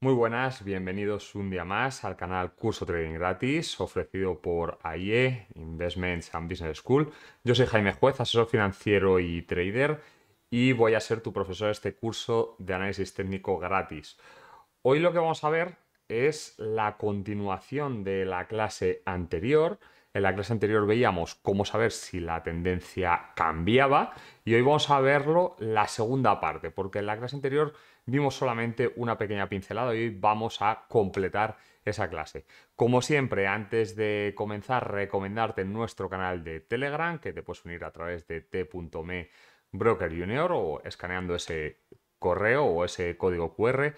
Muy buenas, bienvenidos un día más al canal Curso Trading Gratis ofrecido por AIE Investments and Business School. Yo soy Jaime Juez, asesor financiero y trader y voy a ser tu profesor de este curso de análisis técnico gratis. Hoy lo que vamos a ver es la continuación de la clase anterior. En la clase anterior veíamos cómo saber si la tendencia cambiaba y hoy vamos a verlo la segunda parte, porque en la clase anterior vimos solamente una pequeña pincelada y hoy vamos a completar esa clase. Como siempre, antes de comenzar, recomendarte nuestro canal de Telegram, que te puedes unir a través de t.me broker junior o escaneando ese correo o ese código QR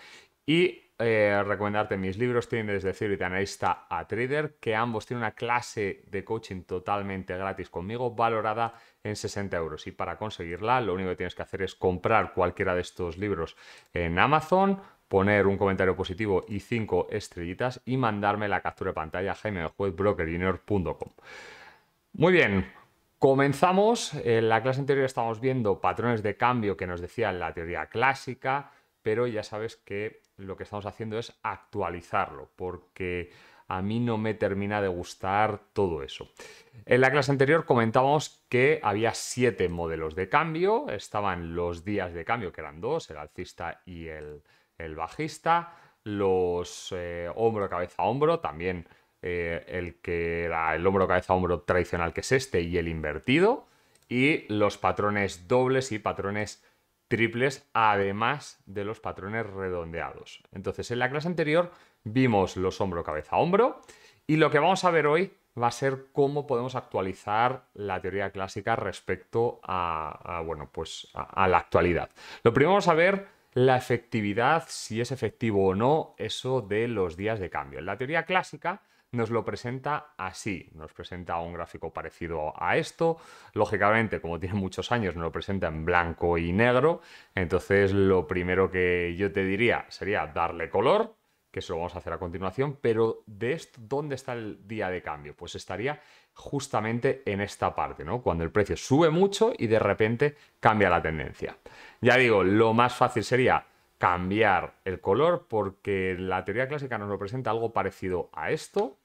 y eh, recomendarte mis libros, tienen desde y Analista a Trader, que ambos tienen una clase de coaching totalmente gratis conmigo, valorada en 60 euros. Y para conseguirla, lo único que tienes que hacer es comprar cualquiera de estos libros en Amazon, poner un comentario positivo y cinco estrellitas y mandarme la captura de pantalla a Muy bien, comenzamos. En la clase anterior estábamos viendo patrones de cambio que nos decía la teoría clásica, pero ya sabes que lo que estamos haciendo es actualizarlo, porque a mí no me termina de gustar todo eso. En la clase anterior comentábamos que había siete modelos de cambio, estaban los días de cambio, que eran dos, el alcista y el, bajista, los eh, hombro, cabeza, hombro, también eh, el que era el hombro, cabeza, hombro tradicional, que es este, y el invertido, y los patrones dobles y patrones triples, además de los patrones redondeados. Entonces, en la clase anterior vimos los hombro-cabeza-hombro y lo que vamos a ver hoy va a ser cómo podemos actualizar la teoría clásica respecto a, bueno, pues a, la actualidad. Lo primero vamos a ver la efectividad, si es efectivo o no, eso de los días de cambio. En la teoría clásica nos lo presenta así, nos presenta un gráfico parecido a esto, lógicamente como tiene muchos años nos lo presenta en blanco y negro, entonces lo primero que yo te diría sería darle color, que eso lo vamos a hacer a continuación, pero de esto, ¿dónde está el día de cambio? Pues estaría justamente en esta parte, ¿no? Cuando el precio sube mucho y de repente cambia la tendencia. Ya digo, lo más fácil sería cambiar el color porque la teoría clásica nos lo presenta algo parecido a esto,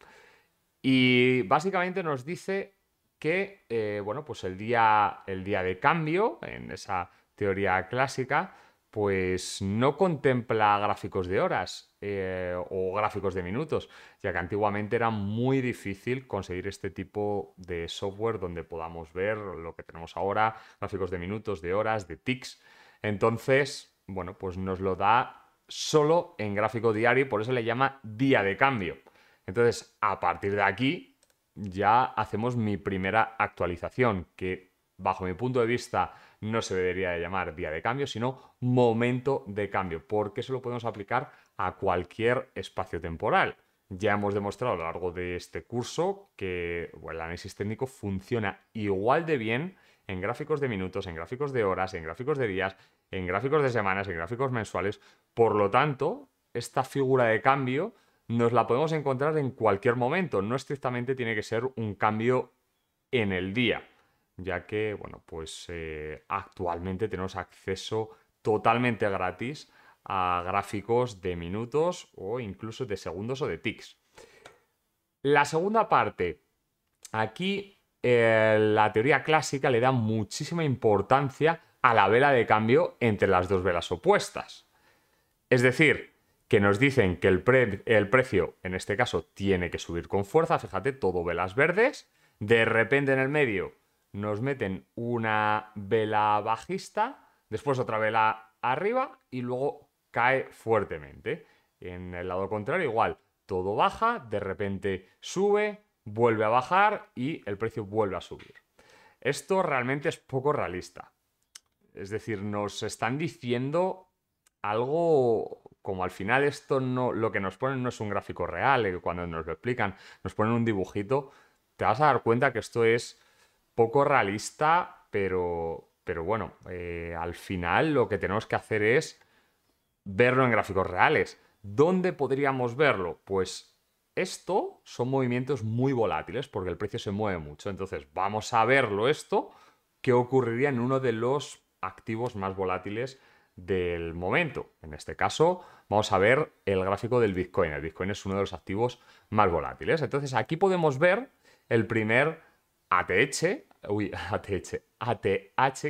y básicamente nos dice que, eh, bueno, pues el día, el día de cambio, en esa teoría clásica, pues no contempla gráficos de horas eh, o gráficos de minutos, ya que antiguamente era muy difícil conseguir este tipo de software donde podamos ver lo que tenemos ahora, gráficos de minutos, de horas, de tics. Entonces, bueno, pues nos lo da solo en gráfico diario y por eso le llama día de cambio. Entonces, a partir de aquí, ya hacemos mi primera actualización, que bajo mi punto de vista no se debería llamar día de cambio, sino momento de cambio, porque se lo podemos aplicar a cualquier espacio temporal. Ya hemos demostrado a lo largo de este curso que el análisis técnico funciona igual de bien en gráficos de minutos, en gráficos de horas, en gráficos de días, en gráficos de semanas, en gráficos mensuales. Por lo tanto, esta figura de cambio nos la podemos encontrar en cualquier momento. No estrictamente tiene que ser un cambio en el día, ya que, bueno, pues eh, actualmente tenemos acceso totalmente gratis a gráficos de minutos o incluso de segundos o de tics. La segunda parte, aquí eh, la teoría clásica le da muchísima importancia a la vela de cambio entre las dos velas opuestas. Es decir, que nos dicen que el, el precio, en este caso, tiene que subir con fuerza. Fíjate, todo velas verdes. De repente en el medio nos meten una vela bajista, después otra vela arriba y luego cae fuertemente. En el lado contrario igual, todo baja, de repente sube, vuelve a bajar y el precio vuelve a subir. Esto realmente es poco realista. Es decir, nos están diciendo algo como al final esto no, lo que nos ponen no es un gráfico real, eh, cuando nos lo explican, nos ponen un dibujito, te vas a dar cuenta que esto es poco realista, pero, pero bueno, eh, al final lo que tenemos que hacer es verlo en gráficos reales. ¿Dónde podríamos verlo? Pues esto son movimientos muy volátiles porque el precio se mueve mucho. Entonces, vamos a verlo esto, que ocurriría en uno de los activos más volátiles del momento. En este caso, vamos a ver el gráfico del Bitcoin. El Bitcoin es uno de los activos más volátiles. Entonces, aquí podemos ver el primer ATH, ATH,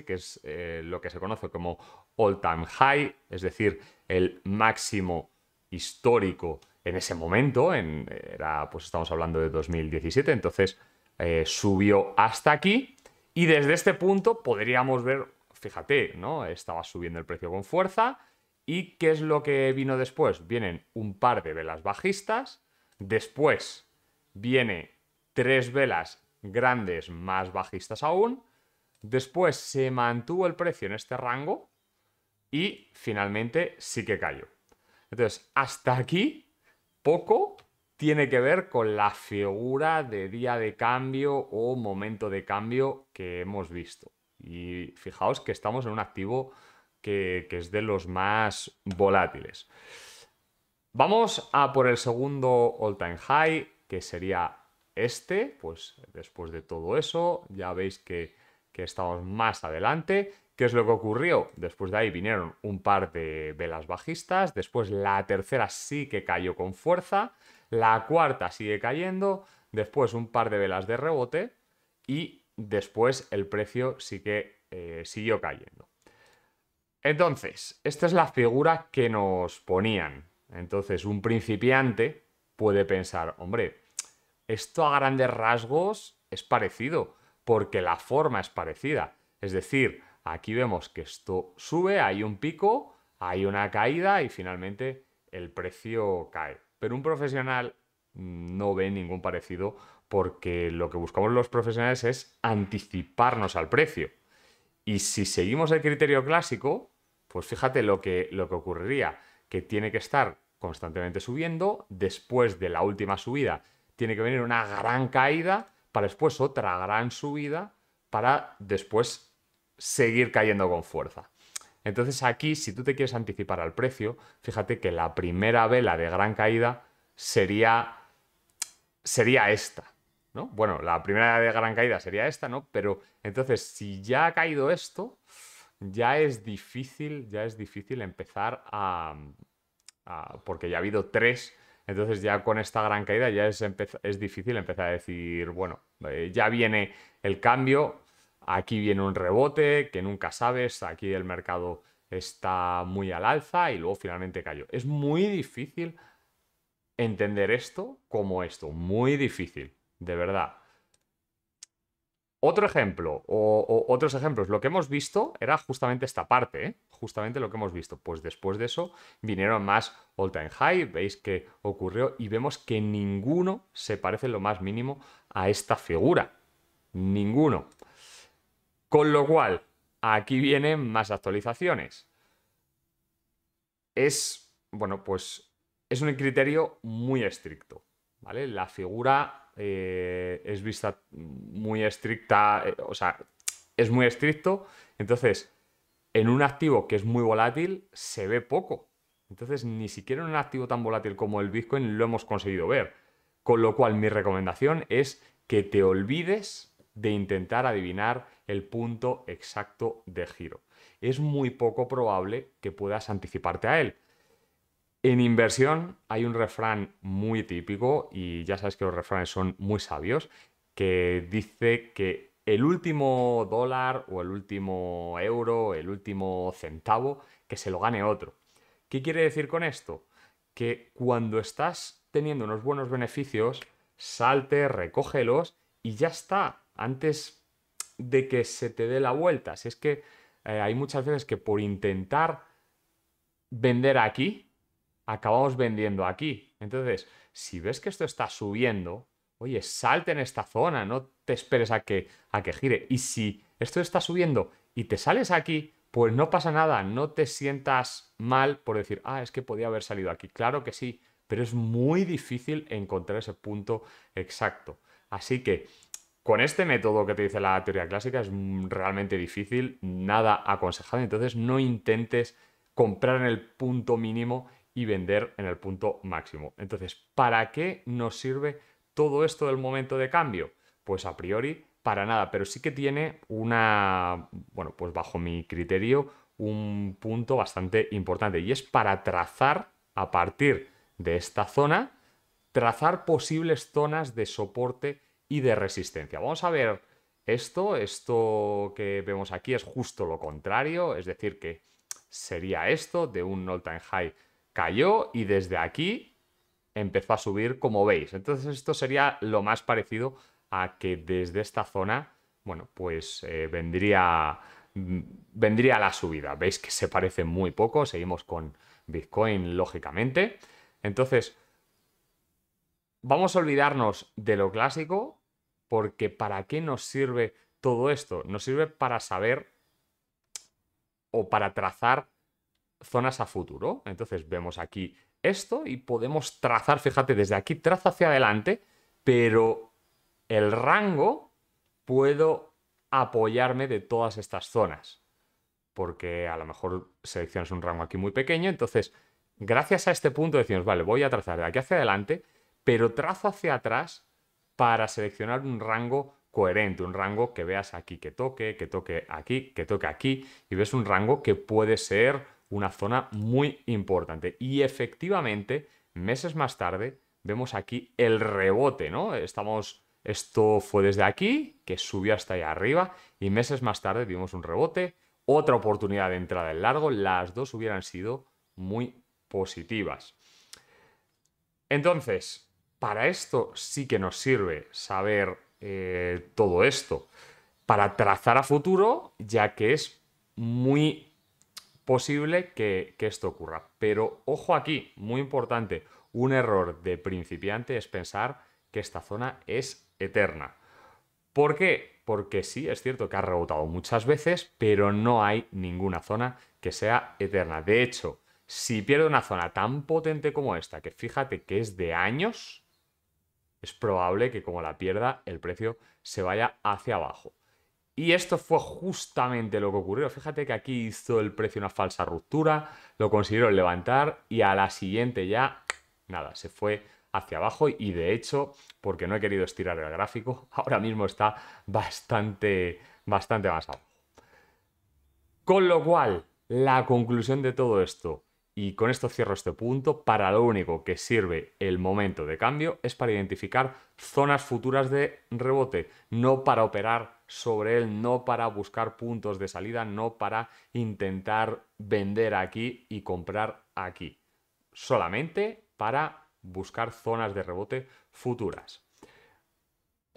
que es eh, lo que se conoce como all time high, es decir, el máximo histórico en ese momento, en, era, pues estamos hablando de 2017, entonces eh, subió hasta aquí y desde este punto podríamos ver fíjate, ¿no? Estaba subiendo el precio con fuerza. ¿Y qué es lo que vino después? Vienen un par de velas bajistas. Después viene tres velas grandes más bajistas aún. Después se mantuvo el precio en este rango y finalmente sí que cayó. Entonces, hasta aquí poco tiene que ver con la figura de día de cambio o momento de cambio que hemos visto. Y fijaos que estamos en un activo que, es de los más volátiles. Vamos a por el segundo all-time high, que sería este. Pues después de todo eso, ya veis que, que estamos más adelante. ¿Qué es lo que ocurrió? Después de ahí vinieron un par de velas bajistas, después la tercera sí que cayó con fuerza, la cuarta sigue cayendo, después un par de velas de rebote y después el precio sí que eh, siguió cayendo. Entonces, esta es la figura que nos ponían. Entonces, un principiante puede pensar, hombre, esto a grandes rasgos es parecido, porque la forma es parecida. Es decir, aquí vemos que esto sube, hay un pico, hay una caída y finalmente el precio cae. Pero un profesional mm, no ve ningún parecido porque lo que buscamos los profesionales es anticiparnos al precio. Y si seguimos el criterio clásico, pues fíjate lo que, lo que ocurriría, que tiene que estar constantemente subiendo, después de la última subida tiene que venir una gran caída, para después otra gran subida, para después seguir cayendo con fuerza. Entonces aquí, si tú te quieres anticipar al precio, fíjate que la primera vela de gran caída sería, sería esta. Bueno, la primera de gran caída sería esta, ¿no? Pero entonces, si ya ha caído esto, ya es difícil, ya es difícil empezar a, porque ya ha habido tres. Entonces ya con esta gran caída ya es, difícil empezar a decir, bueno, eh, ya viene el cambio, aquí viene un rebote, que nunca sabes, aquí el mercado está muy al alza y luego finalmente cayó. Es muy difícil entender esto como esto, muy difícil de verdad. Otro ejemplo, o, otros ejemplos, lo que hemos visto era justamente esta parte, ¿eh? justamente lo que hemos visto. Pues después de eso vinieron más all time high, veis que ocurrió y vemos que ninguno se parece lo más mínimo a esta figura. Ninguno. Con lo cual, aquí vienen más actualizaciones. Es, bueno, pues es un criterio muy estricto, ¿vale? La figura eh, es vista muy estricta, eh, o sea, es muy estricto. Entonces, en un activo que es muy volátil, se ve poco. Entonces, ni siquiera en un activo tan volátil como el Bitcoin lo hemos conseguido ver. Con lo cual, mi recomendación es que te olvides de intentar adivinar el punto exacto de giro. Es muy poco probable que puedas anticiparte a él. En inversión hay un refrán muy típico, y ya sabes que los refranes son muy sabios, que dice que el último dólar o el último euro, el último centavo, que se lo gane otro. ¿Qué quiere decir con esto? Que cuando estás teniendo unos buenos beneficios, salte, recógelos y ya está, antes de que se te dé la vuelta. Si es que eh, hay muchas veces que por intentar vender aquí, acabamos vendiendo aquí. Entonces, si ves que esto está subiendo, oye, salte en esta zona, no te esperes a que, a que gire. Y si esto está subiendo y te sales aquí, pues no pasa nada, no te sientas mal por decir, ah, es que podía haber salido aquí. Claro que sí, pero es muy difícil encontrar ese punto exacto. Así que con este método que te dice la teoría clásica es realmente difícil, nada aconsejado entonces no intentes comprar en el punto mínimo y vender en el punto máximo. Entonces, ¿para qué nos sirve todo esto del momento de cambio? Pues a priori, para nada, pero sí que tiene una, bueno, pues bajo mi criterio, un punto bastante importante y es para trazar a partir de esta zona, trazar posibles zonas de soporte y de resistencia. Vamos a ver esto, esto que vemos aquí es justo lo contrario, es decir, que sería esto de un all-time high cayó y desde aquí empezó a subir, como veis. Entonces esto sería lo más parecido a que desde esta zona, bueno, pues eh, vendría, mm, vendría la subida. Veis que se parece muy poco, seguimos con Bitcoin, lógicamente. Entonces, vamos a olvidarnos de lo clásico, porque ¿para qué nos sirve todo esto? Nos sirve para saber o para trazar zonas a futuro. Entonces vemos aquí esto y podemos trazar, fíjate, desde aquí trazo hacia adelante, pero el rango puedo apoyarme de todas estas zonas, porque a lo mejor seleccionas un rango aquí muy pequeño, entonces gracias a este punto decimos, vale, voy a trazar de aquí hacia adelante, pero trazo hacia atrás para seleccionar un rango coherente, un rango que veas aquí que toque, que toque aquí, que toque aquí, y ves un rango que puede ser una zona muy importante. Y efectivamente, meses más tarde, vemos aquí el rebote, ¿no? Estamos, esto fue desde aquí, que subió hasta allá arriba, y meses más tarde vimos un rebote, otra oportunidad de entrada en largo, las dos hubieran sido muy positivas. Entonces, para esto sí que nos sirve saber eh, todo esto, para trazar a futuro, ya que es muy posible que, esto ocurra. Pero ojo aquí, muy importante, un error de principiante es pensar que esta zona es eterna. ¿Por qué? Porque sí, es cierto que ha rebotado muchas veces, pero no hay ninguna zona que sea eterna. De hecho, si pierde una zona tan potente como esta, que fíjate que es de años, es probable que como la pierda el precio se vaya hacia abajo. Y esto fue justamente lo que ocurrió. Fíjate que aquí hizo el precio una falsa ruptura, lo consiguieron levantar y a la siguiente ya, nada, se fue hacia abajo y de hecho, porque no he querido estirar el gráfico, ahora mismo está bastante, bastante más abajo. Con lo cual, la conclusión de todo esto, y con esto cierro este punto, para lo único que sirve el momento de cambio es para identificar zonas futuras de rebote, no para operar sobre él, no para buscar puntos de salida, no para intentar vender aquí y comprar aquí, solamente para buscar zonas de rebote futuras.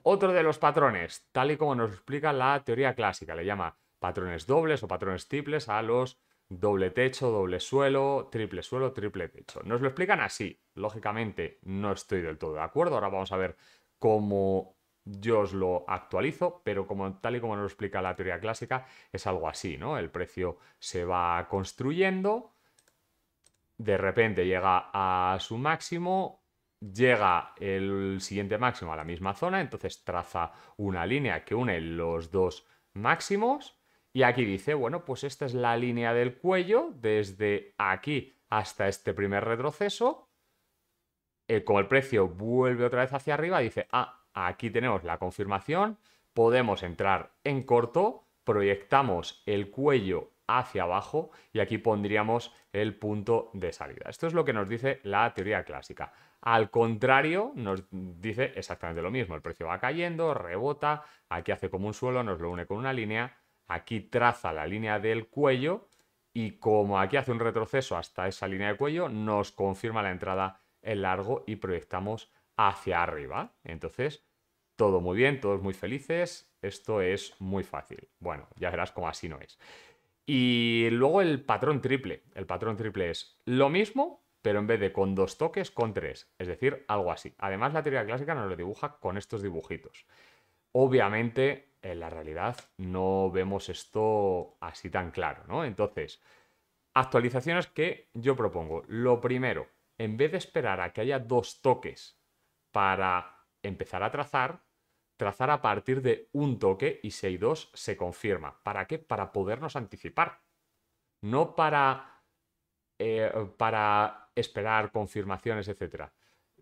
Otro de los patrones, tal y como nos explica la teoría clásica, le llama patrones dobles o patrones triples a los doble techo, doble suelo, triple suelo, triple techo. Nos lo explican así. Lógicamente no estoy del todo de acuerdo. Ahora vamos a ver cómo yo os lo actualizo, pero como, tal y como nos lo explica la teoría clásica, es algo así, ¿no? El precio se va construyendo, de repente llega a su máximo, llega el siguiente máximo a la misma zona, entonces traza una línea que une los dos máximos y aquí dice, bueno, pues esta es la línea del cuello desde aquí hasta este primer retroceso. Eh, como el precio vuelve otra vez hacia arriba, dice, ah, Aquí tenemos la confirmación. Podemos entrar en corto, proyectamos el cuello hacia abajo y aquí pondríamos el punto de salida. Esto es lo que nos dice la teoría clásica. Al contrario, nos dice exactamente lo mismo. El precio va cayendo, rebota, aquí hace como un suelo, nos lo une con una línea, aquí traza la línea del cuello y como aquí hace un retroceso hasta esa línea de cuello, nos confirma la entrada en largo y proyectamos hacia arriba. Entonces, todo muy bien, todos muy felices, esto es muy fácil. Bueno, ya verás cómo así no es. Y luego el patrón triple. El patrón triple es lo mismo, pero en vez de con dos toques, con tres. Es decir, algo así. Además, la teoría clásica nos lo dibuja con estos dibujitos. Obviamente, en la realidad no vemos esto así tan claro, ¿no? Entonces, actualizaciones que yo propongo. Lo primero, en vez de esperar a que haya dos toques para empezar a trazar, trazar a partir de un toque y si hay dos, se confirma. ¿Para qué? Para podernos anticipar. No para, eh, para esperar confirmaciones, etc.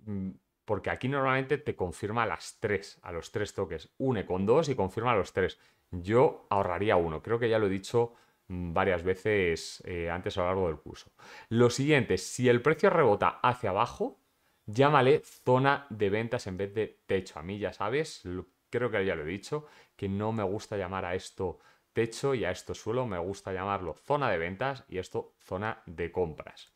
Mm, porque aquí normalmente te confirma a las tres, a los tres toques. Une con dos y confirma a los tres. Yo ahorraría uno. Creo que ya lo he dicho mm, varias veces eh, antes a lo largo del curso. Lo siguiente, si el precio rebota hacia abajo, llámale zona de ventas en vez de techo. A mí ya sabes, creo que ya lo he dicho, que no me gusta llamar a esto techo y a esto suelo, me gusta llamarlo zona de ventas y esto zona de compras.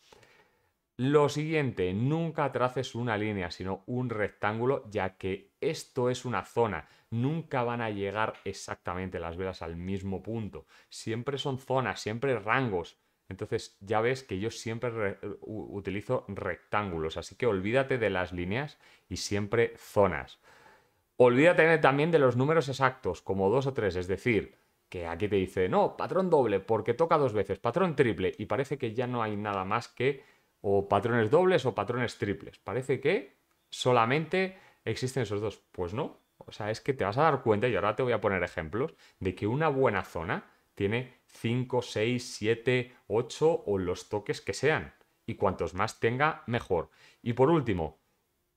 Lo siguiente, nunca traces una línea, sino un rectángulo, ya que esto es una zona. Nunca van a llegar exactamente las velas al mismo punto. Siempre son zonas, siempre rangos. Entonces ya ves que yo siempre utilizo rectángulos, así que olvídate de las líneas y siempre zonas. Olvídate también de los números exactos, como dos o tres, es decir, que aquí te dice, no, patrón doble porque toca dos veces, patrón triple, y parece que ya no hay nada más que o patrones dobles o patrones triples. Parece que solamente existen esos dos. Pues no, o sea, es que te vas a dar cuenta, y ahora te voy a poner ejemplos, de que una buena zona tiene 5, 6, 7, 8 o los toques que sean. Y cuantos más tenga, mejor. Y por último,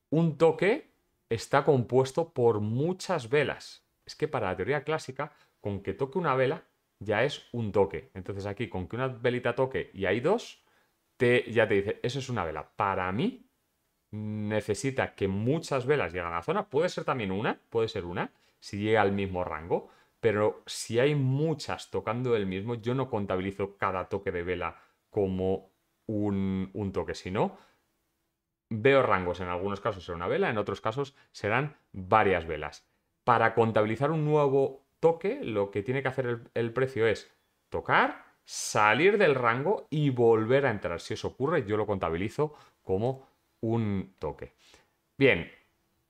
un toque está compuesto por muchas velas. Es que para la teoría clásica, con que toque una vela ya es un toque. Entonces aquí, con que una velita toque y hay dos, te, ya te dice, eso es una vela. Para mí, necesita que muchas velas lleguen a la zona. Puede ser también una, puede ser una, si llega al mismo rango pero si hay muchas tocando el mismo, yo no contabilizo cada toque de vela como un, toque, sino veo rangos, en algunos casos será una vela, en otros casos serán varias velas. Para contabilizar un nuevo toque, lo que tiene que hacer el, el precio es tocar, salir del rango y volver a entrar. Si eso ocurre, yo lo contabilizo como un toque. Bien,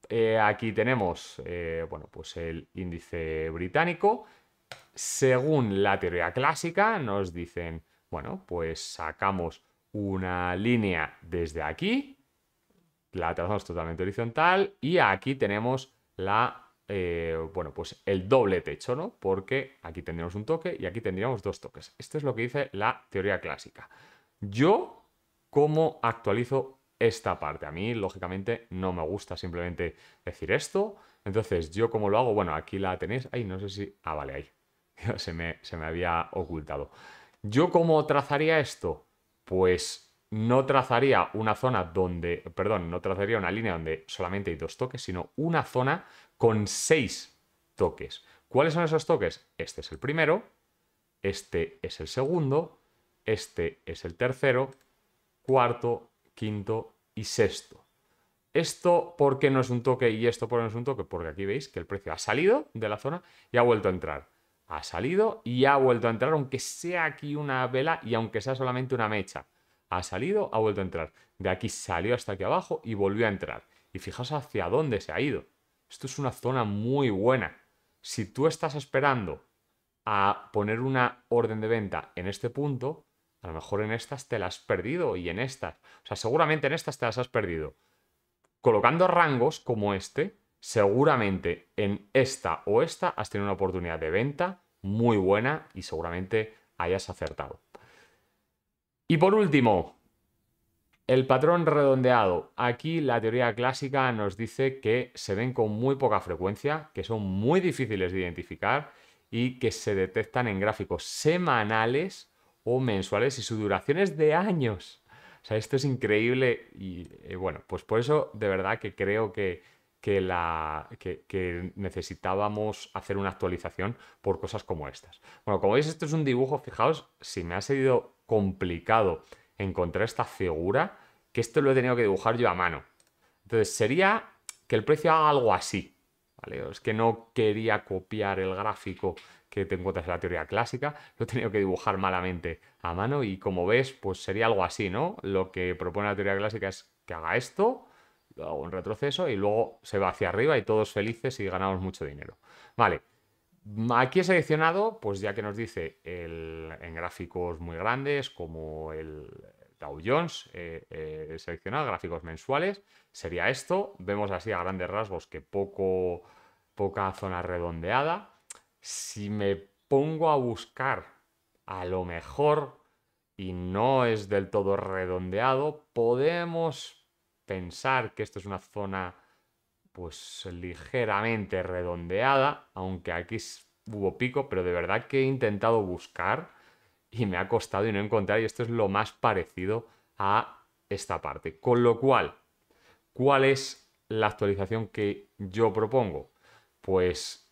eh, aquí tenemos eh, bueno, pues el índice británico. Según la teoría clásica, nos dicen, bueno, pues sacamos una línea desde aquí, la trazamos totalmente horizontal y aquí tenemos la, eh, bueno, pues el doble techo, ¿no? Porque aquí tendríamos un toque y aquí tendríamos dos toques. Esto es lo que dice la teoría clásica. Yo, ¿cómo actualizo esta parte. A mí, lógicamente, no me gusta simplemente decir esto. Entonces, yo cómo lo hago, bueno, aquí la tenéis. Ahí, no sé si... Ah, vale, ahí. Se me, se me había ocultado. ¿Yo cómo trazaría esto? Pues no trazaría una zona donde, perdón, no trazaría una línea donde solamente hay dos toques, sino una zona con seis toques. ¿Cuáles son esos toques? Este es el primero, este es el segundo, este es el tercero, cuarto, quinto y sexto. Esto porque no es un toque y esto qué no es un toque, porque aquí veis que el precio ha salido de la zona y ha vuelto a entrar. Ha salido y ha vuelto a entrar, aunque sea aquí una vela y aunque sea solamente una mecha. Ha salido, ha vuelto a entrar. De aquí salió hasta aquí abajo y volvió a entrar. Y fijaos hacia dónde se ha ido. Esto es una zona muy buena. Si tú estás esperando a poner una orden de venta en este punto, a lo mejor en estas te las has perdido y en estas. O sea, seguramente en estas te las has perdido. Colocando rangos como este, seguramente en esta o esta has tenido una oportunidad de venta muy buena y seguramente hayas acertado. Y por último, el patrón redondeado. Aquí la teoría clásica nos dice que se ven con muy poca frecuencia, que son muy difíciles de identificar y que se detectan en gráficos semanales o mensuales y su duración es de años. O sea, esto es increíble y eh, bueno, pues por eso de verdad que creo que, la, que, necesitábamos hacer una actualización por cosas como estas. Bueno, como veis, esto es un dibujo, fijaos, si me ha sido complicado encontrar esta figura, que esto lo he tenido que dibujar yo a mano. Entonces, sería que el precio haga algo así, ¿vale? Es que no quería copiar el gráfico que te encuentras en la teoría clásica, lo he tenido que dibujar malamente a mano y como ves, pues sería algo así, ¿no? Lo que propone la teoría clásica es que haga esto, un un retroceso y luego se va hacia arriba y todos felices y ganamos mucho dinero. Vale, aquí he seleccionado, pues ya que nos dice en gráficos muy grandes como el Dow Jones, eh, eh seleccionado, gráficos mensuales, sería esto, vemos así a grandes rasgos que poco, poca zona redondeada, si me pongo a buscar, a lo mejor, y no es del todo redondeado, podemos pensar que esto es una zona pues ligeramente redondeada, aunque aquí hubo pico, pero de verdad que he intentado buscar y me ha costado y no encontrar, y esto es lo más parecido a esta parte. Con lo cual, ¿cuál es la actualización que yo propongo? Pues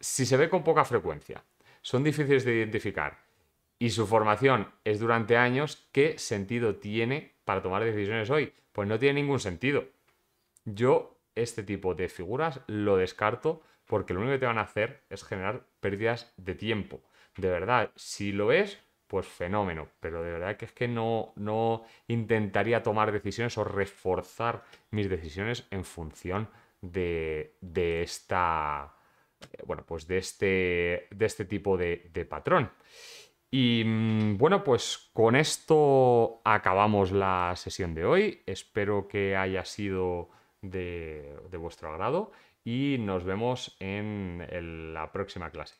si se ve con poca frecuencia, son difíciles de identificar y su formación es durante años, ¿qué sentido tiene para tomar decisiones hoy? Pues no tiene ningún sentido. Yo este tipo de figuras lo descarto porque lo único que te van a hacer es generar pérdidas de tiempo. De verdad, si lo es, pues fenómeno, pero de verdad que es que no, no intentaría tomar decisiones o reforzar mis decisiones en función de, de esta eh, bueno, pues de este, de este tipo de, patrón. Y mm, bueno, pues con esto acabamos la sesión de hoy. Espero que haya sido de, vuestro agrado y nos vemos en la próxima clase.